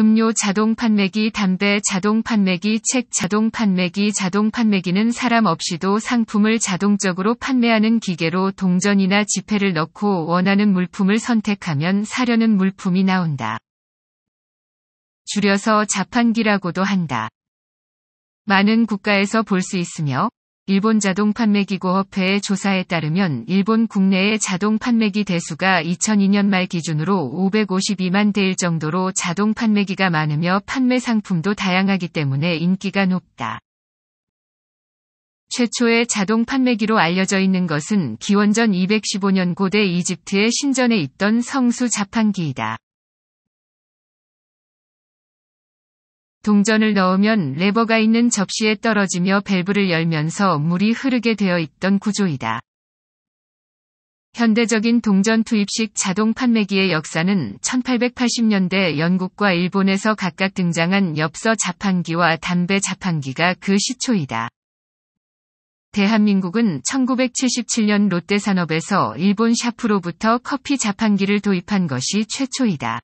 음료 자동 판매기, 담배 자동 판매기, 책 자동 판매기, 자동 판매기는 사람 없이도 상품을 자동적으로 판매하는 기계로 동전이나 지폐를 넣고 원하는 물품을 선택하면 사려는 물품이 나온다. 줄여서 자판기라고도 한다. 많은 국가에서 볼 수 있으며 일본 자동 판매기구협회의 조사에 따르면 일본 국내의 자동 판매기 대수가 2002년 말 기준으로 552만 대일 정도로 자동 판매기가 많으며 판매 상품도 다양하기 때문에 인기가 높다. 최초의 자동 판매기로 알려져 있는 것은 기원전 215년 고대 이집트의 신전에 있던 성수 자판기이다. 동전을 넣으면 레버가 있는 접시에 떨어지며 밸브를 열면서 물이 흐르게 되어 있던 구조이다. 현대적인 동전 투입식 자동 판매기의 역사는 1880년대 영국과 일본에서 각각 등장한 엽서 자판기와 담배 자판기가 그 시초이다. 대한민국은 1977년 롯데 산업에서 일본 샤프로부터 커피 자판기를 도입한 것이 최초이다.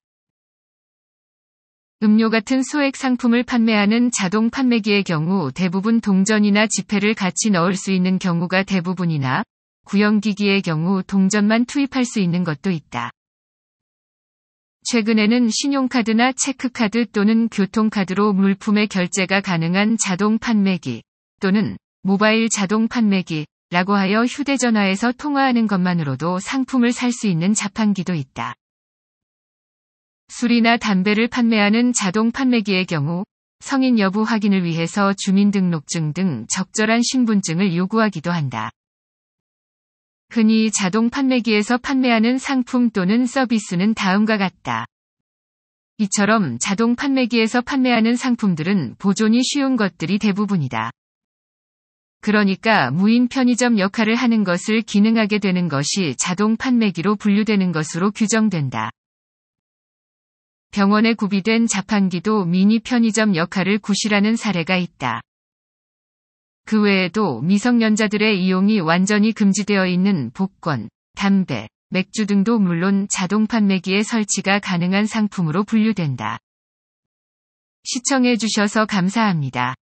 음료 같은 소액 상품을 판매하는 자동 판매기의 경우 대부분 동전이나 지폐를 같이 넣을 수 있는 경우가 대부분이나 구형기기의 경우 동전만 투입할 수 있는 것도 있다. 최근에는 신용카드나 체크카드 또는 교통카드로 물품의 결제가 가능한 자동 판매기 또는 모바일 자동 판매기라고 하여 휴대전화에서 통화하는 것만으로도 상품을 살 수 있는 자판기도 있다. 술이나 담배를 판매하는 자동 판매기의 경우 성인 여부 확인을 위해서 주민등록증 등 적절한 신분증을 요구하기도 한다. 흔히 자동 판매기에서 판매하는 상품 또는 서비스는 다음과 같다. 이처럼 자동 판매기에서 판매하는 상품들은 보존이 쉬운 것들이 대부분이다. 그러니까 무인 편의점 역할을 하는 것을 기능하게 되는 것이 자동 판매기로 분류되는 것으로 규정된다. 병원에 구비된 자판기도 미니 편의점 역할을 구실하는 사례가 있다. 그 외에도 미성년자들의 이용이 완전히 금지되어 있는 복권, 담배, 맥주 등도 물론 자동 판매기에 설치가 가능한 상품으로 분류된다. 시청해주셔서 감사합니다.